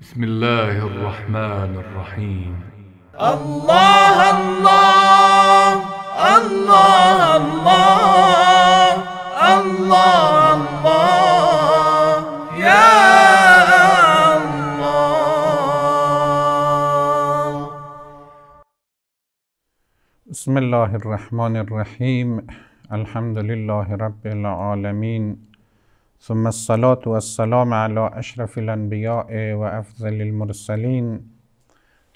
بسم الله الرحمن الرحيم الله الله الله الله الله الله يا الله بسم الله الرحمن الرحيم الحمد لله رب العالمين ثم الصلاة والسلام على أشرف الأنبياء وأفضل المرسلين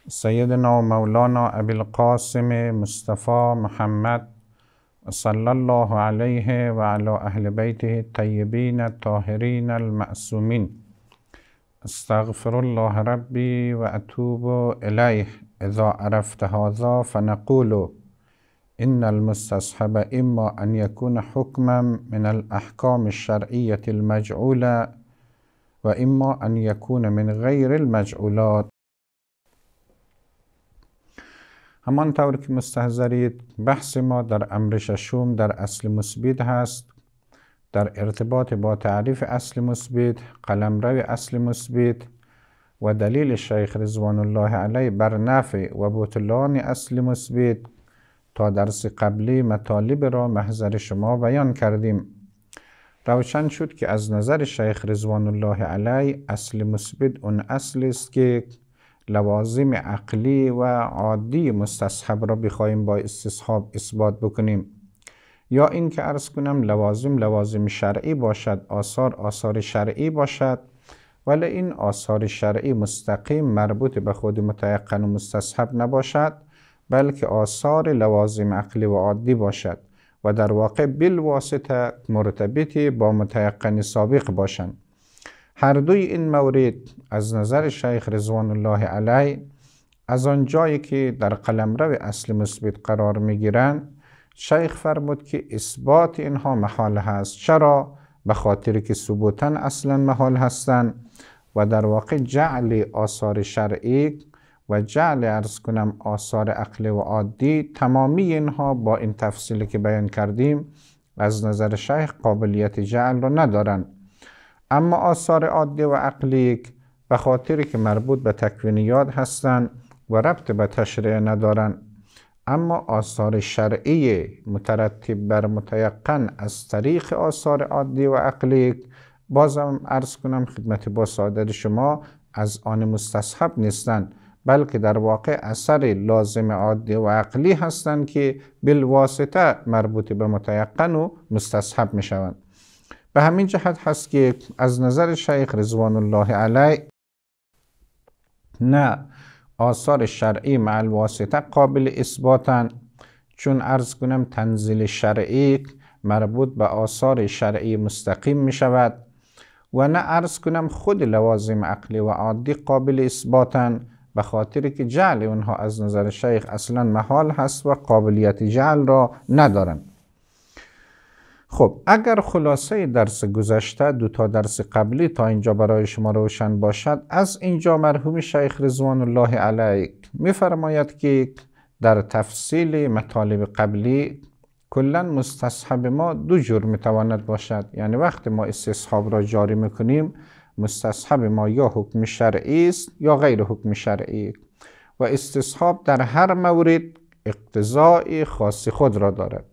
سيدنا ومولانا أبي القاسم مصطفى محمد صلى الله عليه وعلى أهل بيته الطيبين الطاهرين المأسومين استغفر الله ربي وأتوب إليه إذا عرفت هذا فنقول إن المستصحب إما أن يكون حكما من الأحكام الشرعية المجعولة وإما أن يكون من غير المجعولات همانطور که مستحضرید بحث ما در امر ششم در اصل مثبت هست در ارتباط با تعریف اصل مثبت قلمرو اصل مثبت و دلیل شیخ رضوان الله علیه بر نفع و بطلان اصل مثبت تا درس قبلی مطالب را محضر شما بیان کردیم روشن شد که از نظر شیخ رضوان الله علی اصل مثبت اون اصل است که لوازم عقلی و عادی مستصحب را بخوایم با استصحاب اثبات بکنیم یا این که ارز کنم لوازم لوازم شرعی باشد آثار آثار شرعی باشد ولی این آثار شرعی مستقیم مربوط به خود متیقن و مستصحب نباشد بلکه آثار لوازم عقلی و عادی باشد و در واقع بالواسطه مرتبطی با متیقن سابق باشند هر دوی این مورد از نظر شیخ رضوان الله علی از آن جایی که در قلمرو اصل مثبت قرار گیرند شیخ فرمود که اثبات اینها محال هست چرا به خاطر که ثبوتا اصلا محال هستند و در واقع جعل آثار شرعی و جعل ارز کنم آثار عقلی و عادی تمامی اینها با این تفصیلی که بیان کردیم از نظر شیخ قابلیت جعل را ندارند اما آثار عادی و عقلی به خاطری که مربوط به یاد هستند و ربط به تشریع ندارند اما آثار شرعی مترتب بر متیقن از طریق آثار عادی و عقلی بازم ارز کنم خدمت با سعادت شما از آن مستصحب نیستند بلکه در واقع اثر لازم عادی و عقلی هستند که بالواسطه مربوط به متیقن و مستصحب می شوند به همین جهت هست که از نظر شیخ رضوان الله علی نه آثار شرعی مع الواسطه قابل اثباتن چون ارز کنم تنزیل شرعی مربوط به آثار شرعی مستقیم می شود و نه ارز کنم خود لوازم عقلی و عادی قابل اثباتن به خاطر که جعل اونها از نظر شیخ اصلا محال هست و قابلیت جعل را ندارن خب اگر خلاصه درس گذشته دو تا درس قبلی تا اینجا برای شما روشن باشد از اینجا مرحوم شیخ رضوان الله علیه میفرماید که در تفصیل مطالب قبلی کلا مستصحب ما دو جور میتواند باشد یعنی وقتی ما استصحاب را جاری میکنیم مستصحب ما یا حکم شرعی است یا غیر حکم شرعی و استصحاب در هر مورد اقتضای خاصی خود را دارد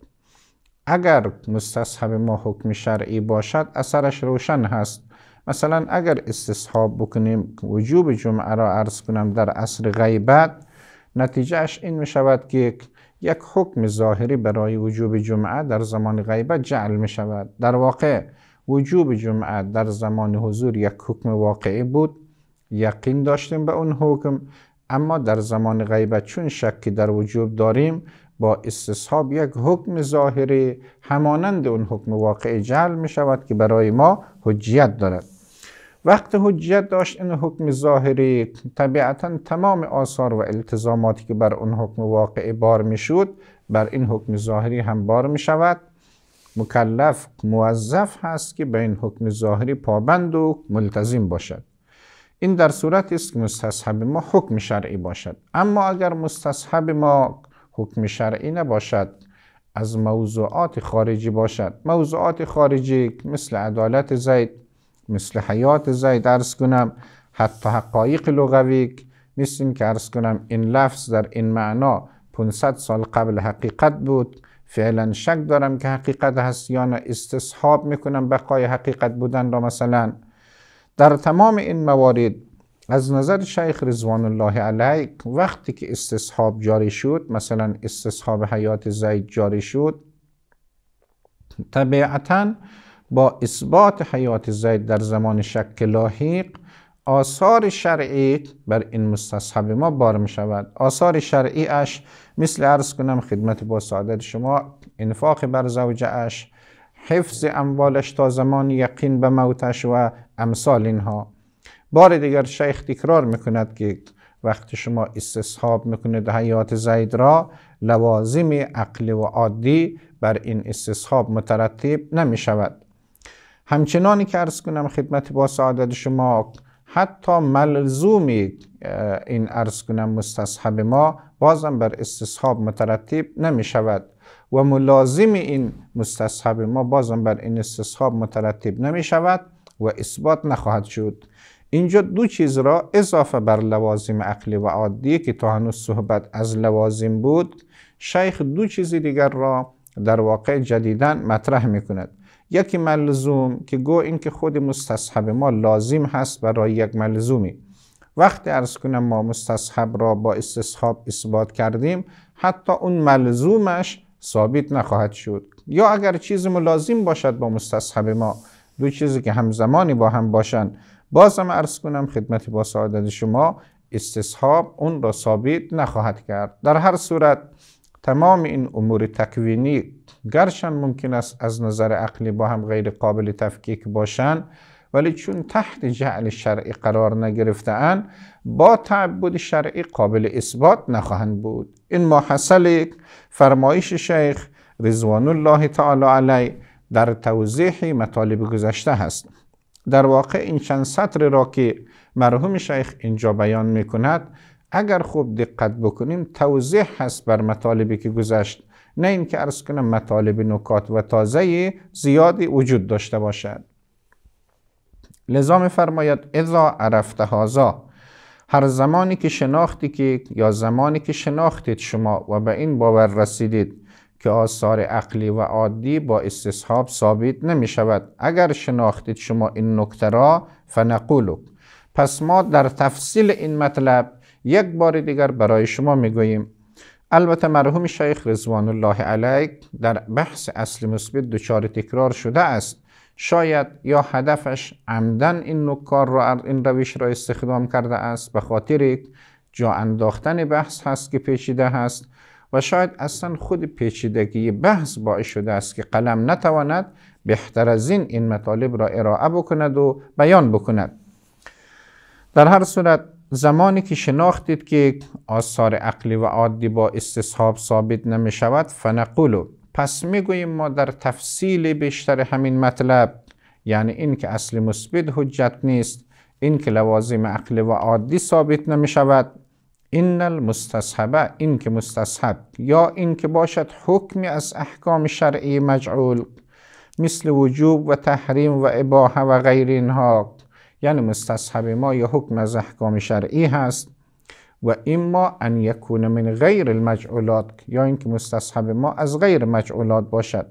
اگر مستصحب ما حکم شرعی باشد اثرش روشن هست مثلا اگر استصحاب بکنیم وجوب جمعه را عرض کنم در عصر غیبت نتیجهش این می شود که یک یک حکم ظاهری برای وجوب جمعه در زمان غیبت جعل می شود در واقع وجوب جمعه در زمان حضور یک حکم واقعی بود یقین داشتیم به اون حکم اما در زمان غیبت چون شکی در وجوب داریم با استصحاب یک حکم ظاهری همانند اون حکم واقعی جعل می شود که برای ما حجیت دارد وقت حجیت داشت این حکم ظاهری طبیعتا تمام آثار و التزاماتی که بر اون حکم واقعی بار می شود بر این حکم ظاهری هم بار می شود مکلف موظف هست که به این حکم ظاهری پابند و ملتزم باشد این در صورتی است که مستصحب ما حکم شرعی باشد اما اگر مستصحب ما حکم شرعی نباشد از موضوعات خارجی باشد موضوعات خارجی مثل عدالت زید مثل حیات زید ارز کنم حتی حقایق لغوی مثل این که ارز کنم این لفظ در این معنا 500 سال قبل حقیقت بود فعلا شک دارم که حقیقت هست یا نه استصحاب میکنم بقای حقیقت بودن را مثلا در تمام این موارد از نظر شیخ رضوان الله علیه وقتی که استصحاب جاری شد مثلا استصحاب حیات زید جاری شد طبیعتا با اثبات حیات زید در زمان شک لاحق آثار شرعیت بر این مستصحب ما بار می شود آثار شرعی اش مثل عرض کنم خدمت با سعادت شما انفاق بر زوجه اش حفظ اموالش تا زمان یقین به موتش و امثال اینها بار دیگر شیخ تکرار میکند که وقتی شما استصحاب میکنید حیات زید را لوازم عقل و عادی بر این استصحاب مترتب نمی شود همچنانی که عرض کنم خدمت با سعادت شما حتی ملزومی این ارز کنم مستصحب ما بازم بر استصحاب مترتب نمی شود و ملازم این مستصحب ما بازم بر این استصحاب مترتب نمی شود و اثبات نخواهد شد اینجا دو چیز را اضافه بر لوازم عقلی و عادی که تا هنوز صحبت از لوازم بود شیخ دو چیز دیگر را در واقع جدیدن مطرح می کند یکی ملزوم که گو که خود مستصحب ما لازم هست برای یک ملزومی وقتی ارز کنم ما مستصحب را با استصحاب اثبات کردیم حتی اون ملزومش ثابت نخواهد شد یا اگر چیز ملازم باشد با مستصحب ما دو چیزی که همزمانی با هم باشند بازم ارز کنم خدمت با سعادت شما استصحاب اون را ثابت نخواهد کرد در هر صورت تمام این امور تکوینی گرشن ممکن است از نظر عقلی با هم غیر قابل تفکیک باشند ولی چون تحت جعل شرعی قرار نگرفتن با تعبد شرعی قابل اثبات نخواهند بود این ما حسل فرمایش شیخ رضوان الله تعالی علی در توضیح مطالب گذشته هست در واقع این چند سطر را که مرحوم شیخ اینجا بیان می کند اگر خوب دقت بکنیم توضیح هست بر مطالبی که گذشت نه اینکه ارز کنم مطالب نکات و تازه زیادی وجود داشته باشد لذا فرماید اذا عرفت هازا هر زمانی که شناختی که یا زمانی که شناختید شما و به این باور رسیدید که آثار عقلی و عادی با استصحاب ثابت نمی شود اگر شناختید شما این نکته را فنقولو پس ما در تفصیل این مطلب یک بار دیگر برای شما میگوییم البته مرحوم شیخ رضوان الله علیه در بحث اصل مثبت دچار تکرار شده است شاید یا هدفش عمدن این نکار را این روش را استخدام کرده است به خاطر جا انداختن بحث هست که پیچیده هست و شاید اصلا خود پیچیدگی بحث باعث شده است که قلم نتواند بهتر از این این مطالب را ارائه بکند و بیان بکند در هر صورت زمانی که شناختید که آثار عقلی و عادی با استصحاب ثابت نمی شود فنقولو پس میگوییم ما در تفصیل بیشتر همین مطلب یعنی این که اصل مثبت حجت نیست این که لوازم عقلی و عادی ثابت نمی شود این المستصحبه این که مستصحب یا این که باشد حکمی از احکام شرعی مجعول مثل وجوب و تحریم و اباحه و غیر اینها یعنی مستصحب ما یه حکم از احکام شرعی هست و اما ان یکون من غیر المجعولات یا اینکه مستصحب ما از غیر مجعولات باشد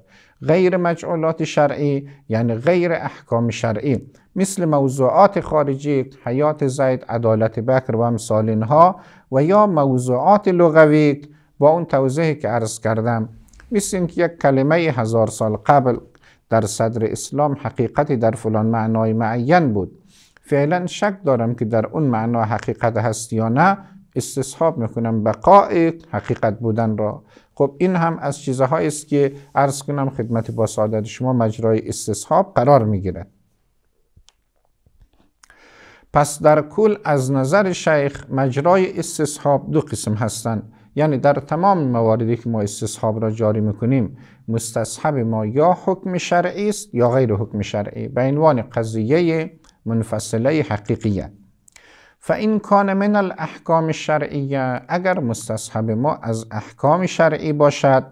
غیر مجعولات شرعی یعنی غیر احکام شرعی مثل موضوعات خارجی حیات زید عدالت بکر و امثال اینها و یا موضوعات لغوی با اون توضیحی که عرض کردم مثل اینکه یک کلمه هزار سال قبل در صدر اسلام حقیقتی در فلان معنای معین بود فعلا شک دارم که در اون معنا حقیقت هست یا نه استصحاب میکنم بقای حقیقت بودن را خب این هم از چیزهایی است که عرض کنم خدمت با سعادت شما مجرای استصحاب قرار میگیرد پس در کل از نظر شیخ مجرای استصحاب دو قسم هستند یعنی در تمام مواردی که ما استصحاب را جاری میکنیم مستصحب ما یا حکم شرعی است یا غیر حکم شرعی به عنوان قضیه منفصله حقیقیه این کان من الاحکام شرعیه اگر مستصحب ما از احکام شرعی باشد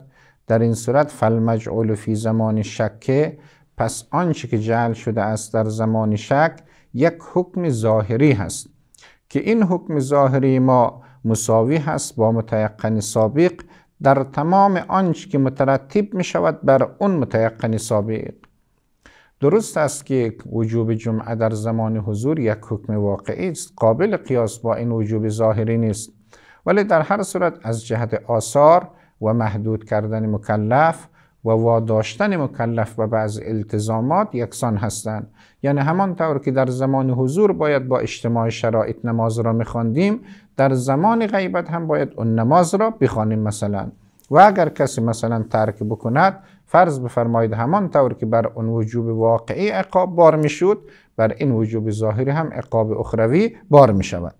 در این صورت فالمجعول فی زمان شکه پس آنچه که جعل شده است در زمان شک یک حکم ظاهری هست که این حکم ظاهری ما مساوی هست با متیقن سابق در تمام آنچه که مترتب می شود بر اون متیقن سابق درست است که وجوب جمعه در زمان حضور یک حکم واقعی است قابل قیاس با این وجوب ظاهری نیست ولی در هر صورت از جهت آثار و محدود کردن مکلف و واداشتن مکلف و بعض التزامات یکسان هستند یعنی همان طور که در زمان حضور باید با اجتماع شرایط نماز را میخواندیم در زمان غیبت هم باید اون نماز را بخوانیم مثلا و اگر کسی مثلا ترک بکند فرض بفرمایید همان طور که بر اون وجوب واقعی عقاب بار میشد بر این وجوب ظاهری هم عقاب اخروی بار می شود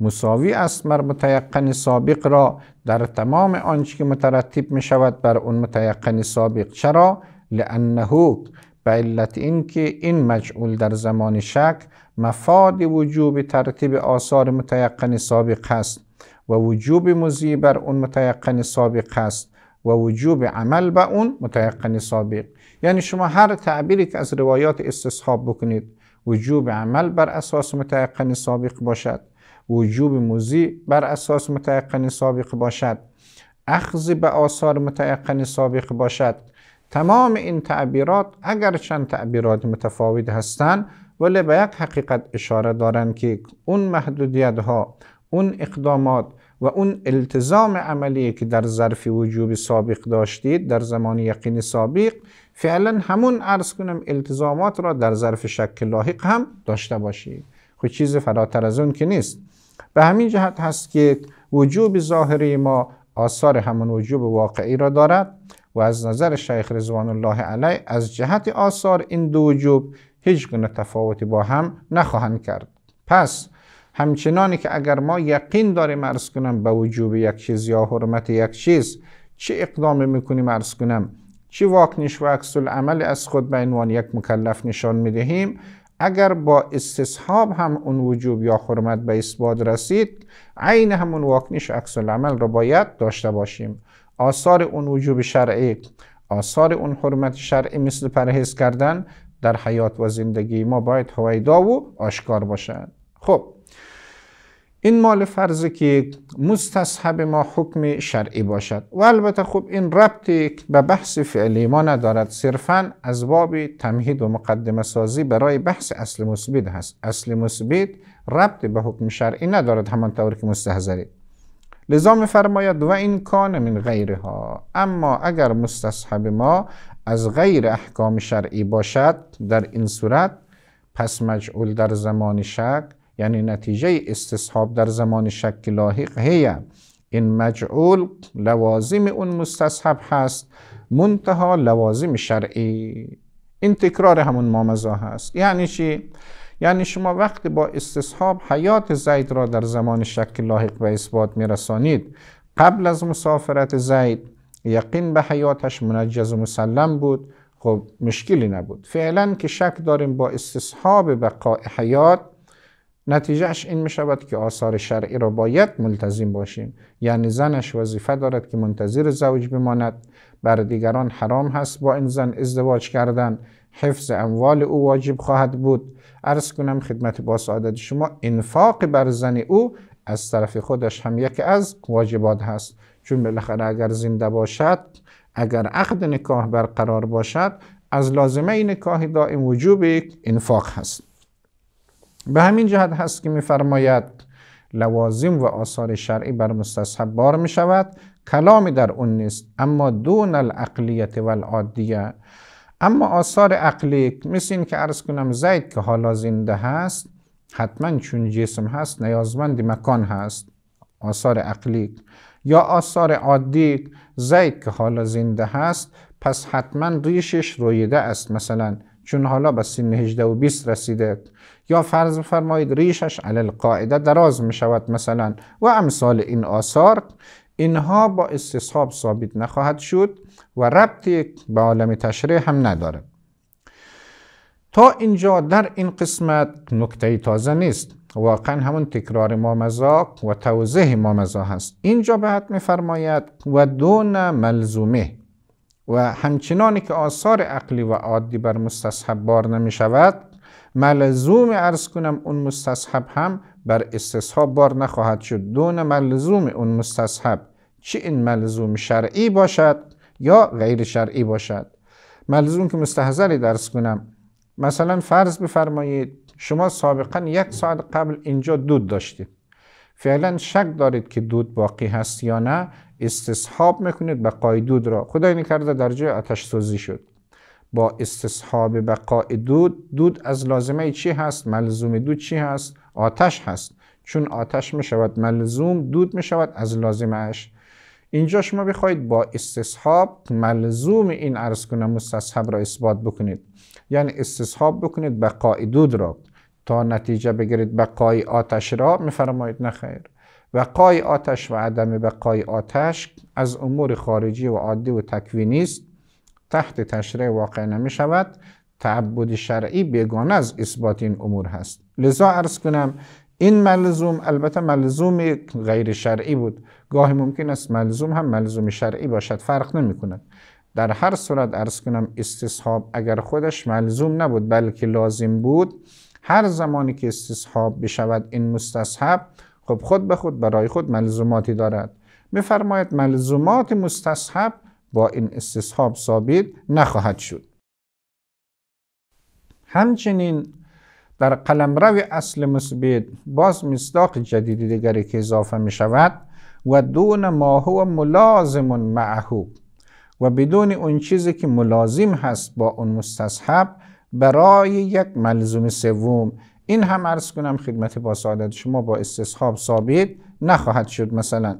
مساوی است مر متیقن سابق را در تمام آنچه که مترتب می شود بر اون متیقن سابق چرا؟ لانه به علت اینکه این مجعول در زمان شک مفاد وجوب ترتیب آثار متیقن سابق است و وجوب مزی بر اون متیقن سابق است و وجوب عمل به اون متیقن سابق یعنی شما هر تعبیری که از روایات استصحاب بکنید وجوب عمل بر اساس متیقن سابق باشد وجوب موزی بر اساس متیقن سابق باشد اخذ به آثار متیقن سابق باشد تمام این تعبیرات اگر چند تعبیرات متفاوت هستند ولی به یک حقیقت اشاره دارند که اون محدودیت ها اون اقدامات و اون التزام عملی که در ظرف وجوب سابق داشتید در زمان یقین سابق فعلا همون عرض کنم التزامات را در ظرف شک لاحق هم داشته باشید خب چیز فراتر از اون که نیست به همین جهت هست که وجوب ظاهری ما آثار همون وجوب واقعی را دارد و از نظر شیخ رضوان الله علیه از جهت آثار این دو وجوب هیچ گونه تفاوتی با هم نخواهند کرد پس همچنانی که اگر ما یقین داریم ارز کنم به وجوب یک چیز یا حرمت یک چیز چه اقدام میکنیم ارز کنم چه واکنش و عکس عمل از خود به عنوان یک مکلف نشان میدهیم اگر با استصحاب هم اون وجوب یا حرمت به اثبات رسید عین همون واکنش عکس العمل را باید داشته باشیم آثار اون وجوب شرعی آثار اون حرمت شرعی مثل پرهیز کردن در حیات و زندگی ما باید هویدا و آشکار باشند خب این مال فرضه که مستصحب ما حکم شرعی باشد و البته خوب این ربطی به بحث فعلی ما ندارد صرفا از باب تمهید و مقدمه سازی برای بحث اصل مثبت هست اصل مثبت ربط به حکم شرعی ندارد همان همانطور که مستحضری لذا فرماید و این کان من غیرها اما اگر مستصحب ما از غیر احکام شرعی باشد در این صورت پس مجعول در زمان شک یعنی نتیجه استصحاب در زمان شک لاحق هیه این مجعول لوازم اون مستصحب هست منتها لوازم شرعی این تکرار همون مامزا هست یعنی چی؟ یعنی شما وقتی با استصحاب حیات زید را در زمان شک لاحق به اثبات میرسانید قبل از مسافرت زید یقین به حیاتش منجز و مسلم بود خب مشکلی نبود فعلا که شک داریم با استصحاب بقای حیات نتیجهش این می شود که آثار شرعی را باید ملتزم باشیم یعنی زنش وظیفه دارد که منتظر زوج بماند بر دیگران حرام هست با این زن ازدواج کردن حفظ اموال او واجب خواهد بود عرض کنم خدمت با سعادت شما انفاق بر زن او از طرف خودش هم یکی از واجبات هست چون بالاخره اگر زنده باشد اگر عقد نکاح برقرار باشد از لازمه نکاح دائم وجوب انفاق هست به همین جهت هست که میفرماید لوازم و آثار شرعی بر مستصحب بار می شود کلامی در اون نیست اما دون العقلیت و العادیه اما آثار عقلی مثل این که عرض کنم زید که حالا زنده هست حتما چون جسم هست نیازمند مکان هست آثار عقلی یا آثار عادی زید که حالا زنده هست پس حتما ریشش رویده است مثلا چون حالا به سن 18 و 20 رسیده یا فرض فرمایید ریشش علی القاعده دراز می شود مثلا و امثال این آثار اینها با استصحاب ثابت نخواهد شد و ربطی به عالم تشریح هم نداره تا اینجا در این قسمت نکته تازه نیست واقعا همون تکرار مامزا و توضیح مامزا هست اینجا بعد میفرماید و دون ملزومه و همچنانی که آثار عقلی و عادی بر مستصحب بار نمی شود ملزوم ارز کنم اون مستصحب هم بر استصحاب بار نخواهد شد دون ملزوم اون مستصحب چه این ملزوم شرعی باشد یا غیر شرعی باشد ملزوم که مستحضری درس کنم مثلا فرض بفرمایید شما سابقا یک ساعت قبل اینجا دود داشتید فعلا شک دارید که دود باقی هست یا نه استصحاب میکنید بقای دود را خدای نکرده در جای آتش سوزی شد با استصحاب بقای دود دود از لازمه چی هست ملزوم دود چی هست آتش هست چون آتش میشود ملزوم دود میشود از لازمه اش اینجا شما بخواید با استصحاب ملزوم این عرض کنم مستصحب را اثبات بکنید یعنی استصحاب بکنید بقای دود را تا نتیجه بگیرید بقای آتش را میفرمایید نخیر بقای آتش و عدم بقای آتش از امور خارجی و عادی و تکوینی است تحت تشریع واقع نمی شود تعبد شرعی بیگانه از اثبات این امور هست لذا عرض کنم این ملزوم البته ملزوم غیر شرعی بود گاهی ممکن است ملزوم هم ملزوم شرعی باشد فرق نمی کند در هر صورت عرض کنم استصحاب اگر خودش ملزوم نبود بلکه لازم بود هر زمانی که استصحاب بشود این مستصحب خب خود به خود برای خود ملزوماتی دارد میفرماید ملزومات مستصحب با این استصحاب ثابت نخواهد شد همچنین در قلمرو اصل مثبت باز مصداق جدیدی دیگری که اضافه می شود و دون ما هو ملازم معه و بدون اون چیزی که ملازم هست با اون مستصحب برای یک ملزوم سوم این هم عرض کنم خدمت با سعادت شما با استصحاب ثابت نخواهد شد مثلا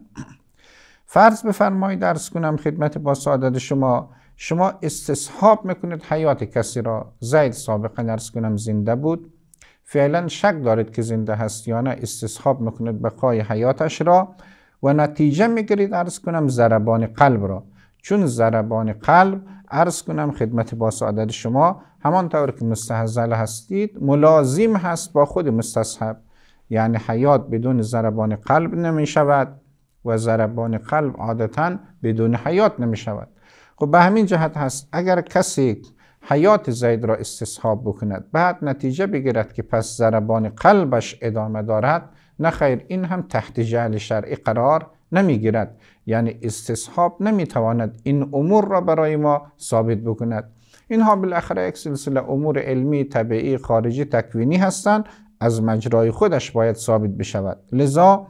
فرض بفرمایید درس کنم خدمت با سعادت شما شما استصحاب میکنید حیات کسی را زید سابقا عرض کنم زنده بود فعلا شک دارید که زنده هست یا نه استصحاب میکنید بقای حیاتش را و نتیجه میگیرید عرض کنم ضربان قلب را چون زربان قلب عرض کنم خدمت با سعادت شما همانطور که مستحزل هستید ملازم هست با خود مستصحب یعنی حیات بدون ضربان قلب نمی شود و ضربان قلب عادتا بدون حیات نمی شود خب به همین جهت هست اگر کسی حیات زید را استصحاب بکند بعد نتیجه بگیرد که پس ضربان قلبش ادامه دارد نخیر این هم تحت جعل شرعی قرار گیرد یعنی استصحاب نمیتواند این امور را برای ما ثابت بکند اینها بالاخره یک سلسله امور علمی طبیعی خارجی تکوینی هستند از مجرای خودش باید ثابت بشود لذا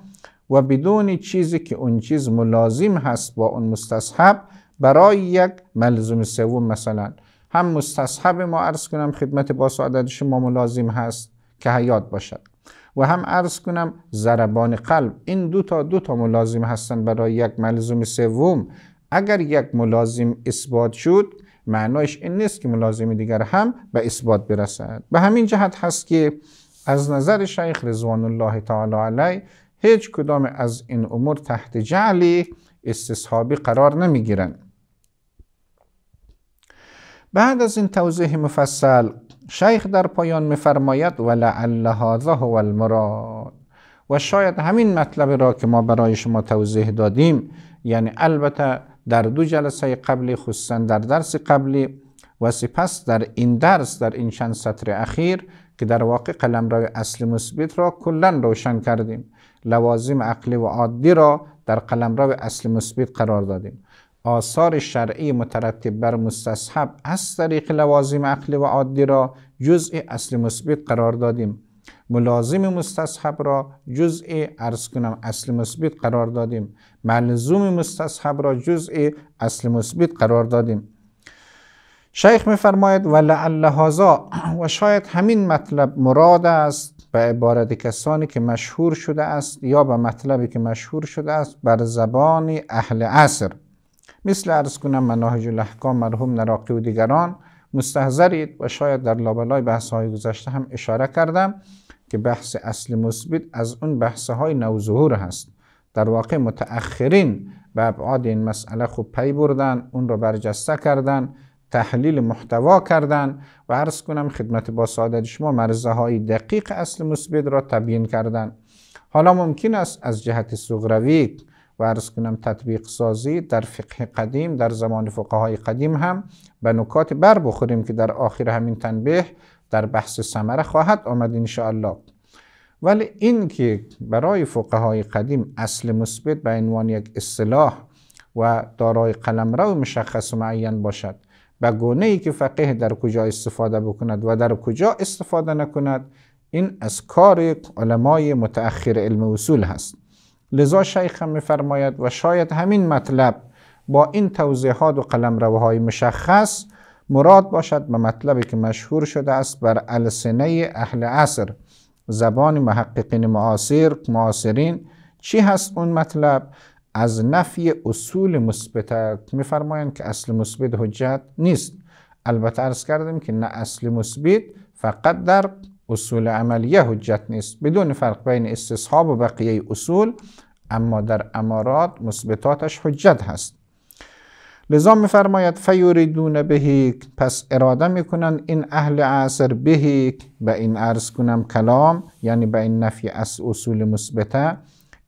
و بدون چیزی که اون چیز ملازم هست با اون مستصحب برای یک ملزوم سوم مثلا هم مستصحب ما عرض کنم خدمت با سعادت شما ملازم هست که حیات باشد و هم عرض کنم ضربان قلب این دو تا دو تا ملازم هستن برای یک ملزوم سوم اگر یک ملازم اثبات شد معنایش این نیست که ملازم دیگر هم به اثبات برسد به همین جهت هست که از نظر شیخ رضوان الله تعالی علیه هیچ کدام از این امور تحت جعلی استصحابی قرار نمی گیرن. بعد از این توضیح مفصل شیخ در پایان میفرماید لعل هذا هو المراد و شاید همین مطلب را که ما برای شما توضیح دادیم یعنی البته در دو جلسه قبلی خصوصا در درس قبلی و سپس در این درس در این چند سطر اخیر که در واقع قلم رای اصل مثبت را کلا روشن کردیم لوازم عقلی و عادی را در قلم رای اصل مثبت قرار دادیم آثار شرعی مترتب بر مستصحب از طریق لوازم عقلی و عادی را جزء اصل مثبت قرار دادیم ملازم مستصحب را جزء ارز کنم اصل مثبت قرار دادیم ملزوم مستصحب را جزء اصل مثبت قرار دادیم شیخ میفرماید و لعل و شاید همین مطلب مراد است به عبارت کسانی که مشهور شده است یا به مطلبی که مشهور شده است بر زبان اهل عصر مثل ارز کنم مناهج الاحکام مرحوم نراقی و دیگران مستحضرید و شاید در لابلای بحث های گذشته هم اشاره کردم که بحث اصل مثبت از اون بحث های نوظهور هست در واقع متأخرین به ابعاد این مسئله خوب پی بردن اون را برجسته کردن تحلیل محتوا کردن و عرض کنم خدمت با سعادت شما مرزه های دقیق اصل مثبت را تبیین کردن حالا ممکن است از جهت سغروی و ارز کنم تطبیق سازی در فقه قدیم در زمان فقهای قدیم هم به نکات بر بخوریم که در آخر همین تنبیه در بحث سمره خواهد آمد انشاءالله ولی این که برای فقهای قدیم اصل مثبت به عنوان یک اصطلاح و دارای قلمرو مشخص و معین باشد به گونه ای که فقیه در کجا استفاده بکند و در کجا استفاده نکند این از کار علمای متأخر علم اصول هست لذا شیخ هم میفرماید و شاید همین مطلب با این توضیحات و قلمروهای مشخص مراد باشد به مطلبی که مشهور شده است بر السنه اهل عصر زبان محققین معاصر معاصرین چی هست اون مطلب از نفی اصول مثبت میفرمایند که اصل مثبت حجت نیست البته عرض کردیم که نه اصل مثبت فقط در اصول عملیه حجت نیست بدون فرق بین استصحاب و بقیه اصول اما در امارات مثبتاتش حجت هست لذا میفرماید دونه بهیک پس اراده میکنند این اهل عصر بهیک به این عرض کنم کلام یعنی به این نفی از اصول مثبته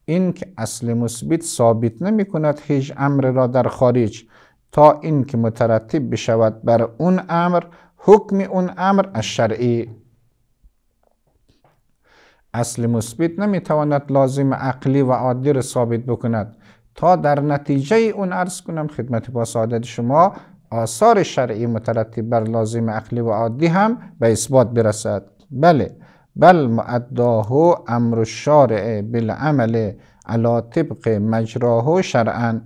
این که اصل مثبت ثابت نمی کند هیچ امر را در خارج تا این که مترتب بشود بر اون امر حکم اون امر از شرعی اصل مثبت نمیتواند لازم عقلی و عادی را ثابت بکند تا در نتیجه اون عرض کنم خدمت با سعادت شما آثار شرعی مترتب بر لازم عقلی و عادی هم به اثبات برسد بله بل معداه امر الشارع بالعمل علا طبق مجراه شرعا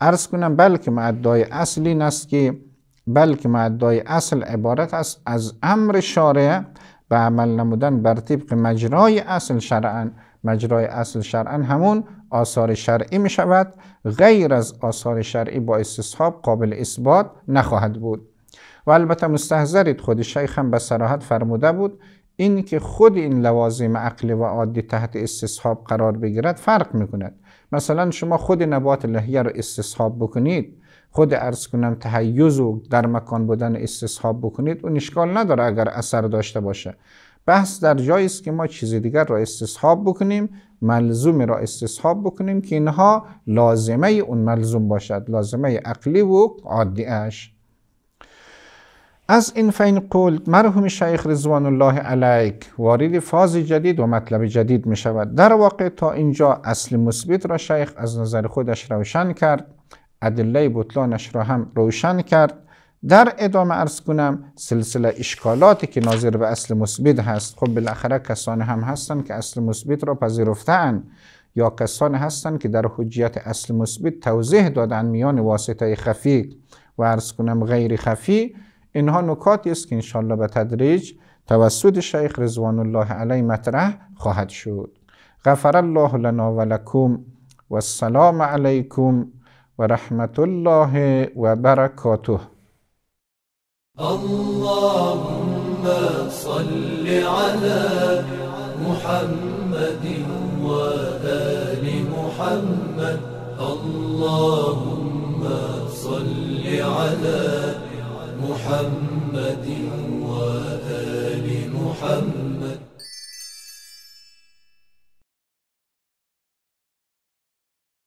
عرض کنم بلکه معدای اصلی است که بلکه معدای اصل عبارت است از امر شارع به عمل نمودن بر طبق مجرای اصل شرعا مجرای اصل شرعا همون آثار شرعی می شود غیر از آثار شرعی با استصحاب قابل اثبات نخواهد بود و البته مستحضرید خود شیخ هم به سراحت فرموده بود این که خود این لوازم عقل و عادی تحت استصحاب قرار بگیرد فرق می کند مثلا شما خود نبات لحیه رو استصحاب بکنید خود ارز کنم تحیز و در مکان بودن استصحاب بکنید اون اشکال نداره اگر اثر داشته باشه بحث در جایی است که ما چیز دیگر را استصحاب بکنیم ملزوم را استصحاب بکنیم که اینها لازمه اون ملزوم باشد لازمه عقلی و اش از این فین قول مرحوم شیخ رضوان الله علیک وارد فاز جدید و مطلب جدید می شود در واقع تا اینجا اصل مثبت را شیخ از نظر خودش روشن کرد ادله بطلانش را هم روشن کرد در ادامه ارز کنم سلسله اشکالاتی که ناظر به اصل مثبت هست خب بالاخره کسانی هم هستند که اصل مثبت را پذیرفتن یا کسانی هستند که در حجیت اصل مثبت توضیح دادن میان واسطه خفی و ارز کنم غیر خفی اینها نکاتی است که انشالله به تدریج توسط شیخ رضوان الله علیه مطرح خواهد شد غفر الله لنا و لکم و السلام علیکم ورحمة الله وبركاته اللهم صل على محمد وآل محمد اللهم صل على محمد وآل محمد